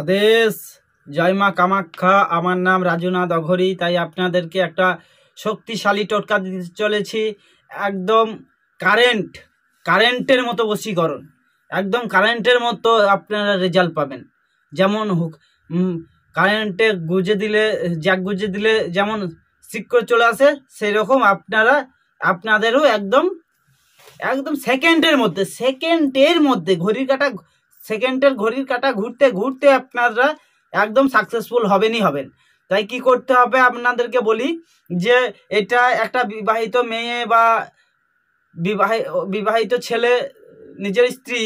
আদেশ জয় মা কামাখ্যা আমার নাম রাজুনা দঘরি তাই আপনাদেরকে একটা শক্তিশালী টোটকা দিতে চলেছি একদম কারেন্ট কারেন্টের মতো বশীকরণ একদম কারেন্টের মতো আপনারা রেজাল্ট পাবেন যেমন হোক কারেন্টে গুজে দিলে জ্যাক গুজে দিলে যেমন সিক চলে আসে সেই রকম আপনারা আপনাদেরও একদম একদম সেকেন্ডের মধ্যে সেকেন্ডের মধ্যে ঘড়ির কাটা সেকেন্ডের ঘড়ির কাটা ঘুরতে ঘুরতে আপনারা একদম সাকসেসফুল হবেনই হবেন তাই কি করতে হবে আপনাদেরকে বলি যে এটা একটা বিবাহিত মেয়ে বা বিবাহিত ছেলে নিজের স্ত্রী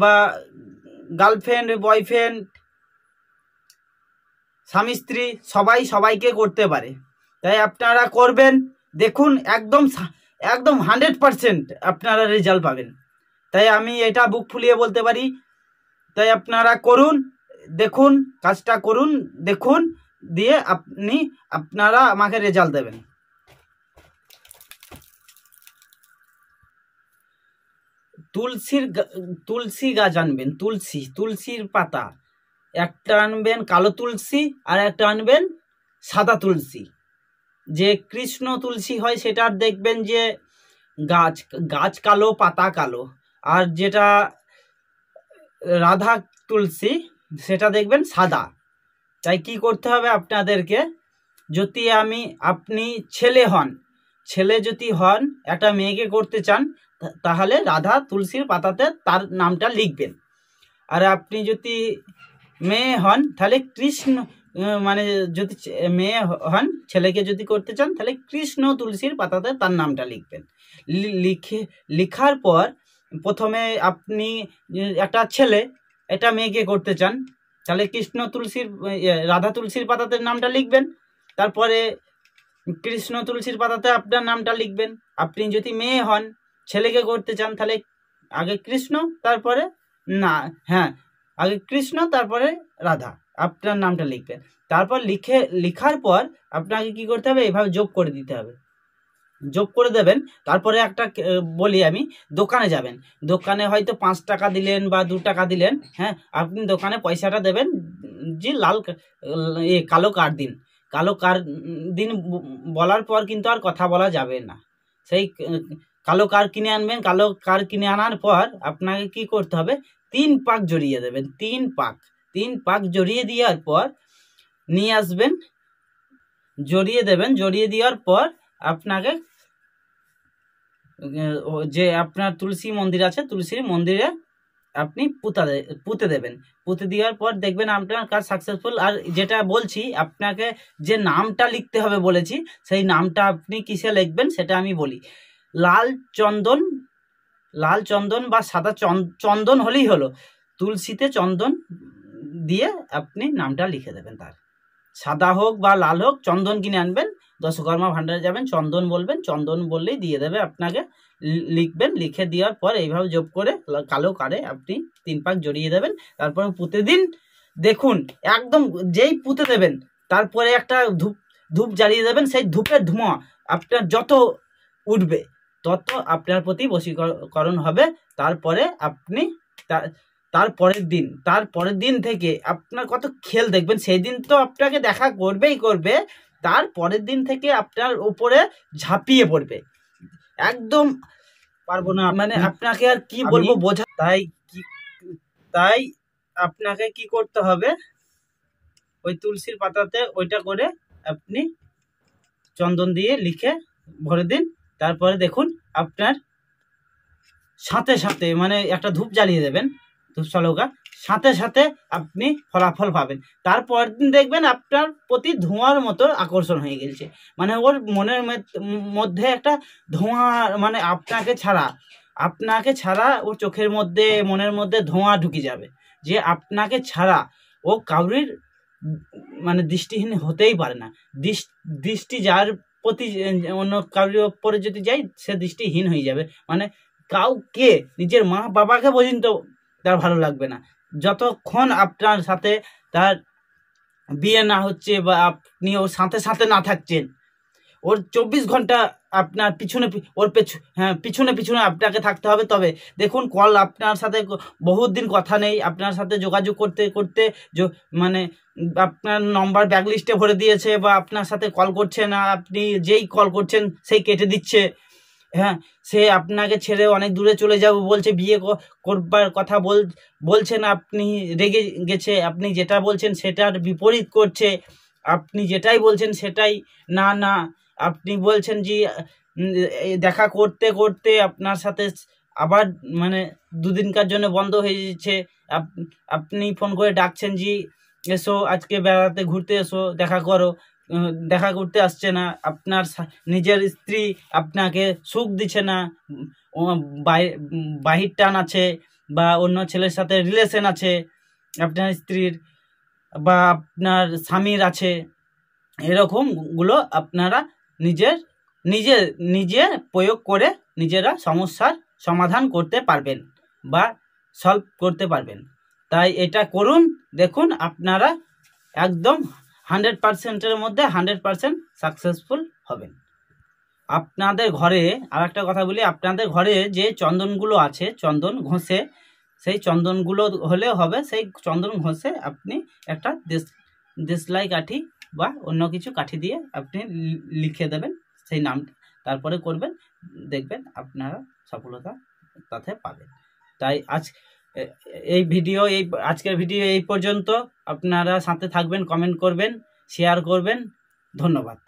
বা গার্লফ্রেন্ড বয়ফ্রেন্ড স্বামী স্ত্রী সবাই সবাইকে করতে পারে তাই আপনারা করবেন দেখুন একদম একদম হান্ড্রেড পারসেন্ট আপনারা রেজাল্ট পাবেন তাই আমি এটা বুক ফুলিয়ে বলতে পারি তাই আপনারা করুন দেখুন কাজটা করুন দেখুন দিয়ে আপনি আপনারা আমাকে রেজাল্ট দেবেন তুলসীর তুলসী গাছ আনবেন তুলসী তুলসীর পাতা একটা আনবেন কালো তুলসী আর একটা আনবেন সাদা তুলসী যে কৃষ্ণ তুলসী হয় সেটার দেখবেন যে গাছ গাছ কালো পাতা কালো আর যেটা রাধা তুলসী সেটা দেখবেন সাদা তাই কি করতে হবে আপনাদেরকে যদি আমি আপনি ছেলে হন ছেলে যদি হন একটা মেয়েকে করতে চান তাহলে রাধা তুলসীর পাতাতে তার নামটা লিখবেন আর আপনি যদি মেয়ে হন তাহলে কৃষ্ণ মানে যদি মেয়ে হন ছেলেকে যদি করতে চান তাহলে কৃষ্ণ তুলসীর পাতাতে তার নামটা লিখবেন লিখে লিখার পর প্রথমে আপনি একটা ছেলে এটা মেয়েকে করতে চান তাহলে কৃষ্ণ তুলসীর রাধা তুলসীর পাতাতে নামটা লিখবেন তারপরে কৃষ্ণ তুলসীর পাতাতে আপনার নামটা লিখবেন আপনি যদি মেয়ে হন ছেলেকে করতে চান তাহলে আগে কৃষ্ণ তারপরে না হ্যাঁ আগে কৃষ্ণ তারপরে রাধা আপনার নামটা লিখবেন তারপর লিখে লিখার পর আপনাকে কি করতে হবে এভাবে যোগ করে দিতে হবে যোগ করে দেবেন তারপরে একটা বলি আমি দোকানে যাবেন দোকানে হয়তো পাঁচ টাকা দিলেন বা দু টাকা দিলেন হ্যাঁ আপনি দোকানে পয়সাটা দেবেন যে লাল এ কালো কার দিন কালো কার দিন বলার পর কিন্তু আর কথা বলা যাবে না সেই কালো কার কিনে আনবেন কালো কার কিনে আনার পর আপনাকে কি করতে হবে তিন পাক জড়িয়ে দেবেন তিন পাক তিন পাক জড়িয়ে দেওয়ার পর নিয়ে আসবেন জড়িয়ে দেবেন জড়িয়ে দেওয়ার পর আপনাকে যে আপনার তুলসী মন্দির আছে তুলসীর মন্দিরে আপনি পুতা পুঁতে দেবেন পুঁতে দেওয়ার পর দেখবেন আপনার কাজ সাকসেসফুল আর যেটা বলছি আপনাকে যে নামটা লিখতে হবে বলেছি সেই নামটা আপনি কিসে লিখবেন সেটা আমি বলি লাল চন্দন লাল চন্দন বা সাদা চন্দন হলেই হলো তুলসীতে চন্দন দিয়ে আপনি নামটা লিখে দেবেন তার সাদা হোক বা লাল হোক চন্দন কিনে আনবেন দশকর্মা ভাণ্ডারে যাবেন চন্দন বলবেন চন্দন বললেই দিয়ে দেবে আপনাকে লিখবেন লিখে দেওয়ার পর এইভাবে যোগ করে কালো কারে আপনি তিন পাক জড়িয়ে দেবেন তারপরে দিন দেখুন একদম যেই পুঁতে দেবেন তারপরে একটা ধূপ ধূপ জ্বালিয়ে দেবেন সেই ধূপের ধোঁয়া আপনার যত উঠবে তত আপনার প্রতি বশীকরণ হবে তারপরে আপনি তার পরের দিন তার পরের দিন থেকে আপনার কত খেল দেখবেন সেই দিন তো আপনাকে দেখা করবেই করবে তার পরের দিন থেকে আপনার উপরে ঝাঁপিয়ে পড়বে একদম পারবো না মানে আপনাকে আর কি বলবো বোঝা তাই কি তাই আপনাকে কি করতে হবে ওই তুলসীর পাতাতে ওইটা করে আপনি চন্দন দিয়ে লিখে ভরে দিন তারপরে দেখুন আপনার সাথে সাথে মানে একটা ধূপ জ্বালিয়ে দেবেন শ্লোকা সাথে সাথে আপনি ফলাফল পাবেন তারপর দিন দেখবেন আপনার প্রতি ধোঁয়ার মতো আকর্ষণ হয়ে গেছে মানে ওর মনের মধ্যে একটা ধোঁয়া মানে আপনাকে ছাড়া আপনাকে ছাড়া ওর চোখের মধ্যে মনের মধ্যে ধোঁয়া ঢুকে যাবে যে আপনাকে ছাড়া ও কাউরির মানে দৃষ্টিহীন হতেই পারে না দৃষ্টি যার প্রতি অন্য কারোর ওপরে যদি যাই সে দৃষ্টিহীন হয়ে যাবে মানে কাউকে নিজের মা বাবাকে পর্যন্ত তার ভালো লাগবে না যতক্ষণ আপনার সাথে তার বিয়ে না হচ্ছে বা আপনি ওর সাথে সাথে না থাকছেন ওর চব্বিশ ঘন্টা আপনার পিছনে ওর পেছ হ্যাঁ পিছনে পিছনে আপনাকে থাকতে হবে তবে দেখুন কল আপনার সাথে বহুত দিন কথা নেই আপনার সাথে যোগাযোগ করতে করতে মানে আপনার নম্বর ব্যাকলিস্টে ভরে দিয়েছে বা আপনার সাথে কল করছে না আপনি যেই কল করছেন সেই কেটে দিচ্ছে হ্যাঁ সে আপনাকে ছেড়ে অনেক দূরে চলে যাব বলছে বিয়ে করবার কথা বল বলছেন আপনি রেগে গেছে আপনি যেটা বলছেন সেটার বিপরীত করছে আপনি যেটাই বলছেন সেটাই না না আপনি বলছেন যে দেখা করতে করতে আপনার সাথে আবার মানে দুদিনকার জন্য বন্ধ হয়ে যাচ্ছে আপনি ফোন করে ডাকছেন যে এসো আজকে বেড়াতে ঘুরতে এসো দেখা করো দেখা করতে আসছে না আপনার নিজের স্ত্রী আপনাকে সুখ দিচ্ছে না বাহির টান আছে বা অন্য ছেলের সাথে রিলেশন আছে আপনার স্ত্রীর বা আপনার স্বামীর আছে এরকমগুলো আপনারা নিজের নিজে নিজে প্রয়োগ করে নিজেরা সমস্যার সমাধান করতে পারবেন বা সলভ করতে পারবেন তাই এটা করুন দেখুন আপনারা একদম হান্ড্রেড পার্সেন্টের মধ্যে হান্ড্রেড পার্সেন্ট সাকসেসফুল হবেন আপনাদের ঘরে আর একটা কথা বলি আপনাদের ঘরে যে চন্দনগুলো আছে চন্দন ঘষে সেই চন্দনগুলো হলে হবে সেই চন্দন ঘষে আপনি একটা দেশ দেশলাই কাঠি বা অন্য কিছু কাঠি দিয়ে আপনি লিখে দেবেন সেই নামটা তারপরে করবেন দেখবেন আপনারা সফলতা তাতে পাবেন তাই আজ এই ভিডিও এই আজকের ভিডিও এই পর্যন্ত আপনারা সাথে থাকবেন কমেন্ট করবেন শেয়ার করবেন ধন্যবাদ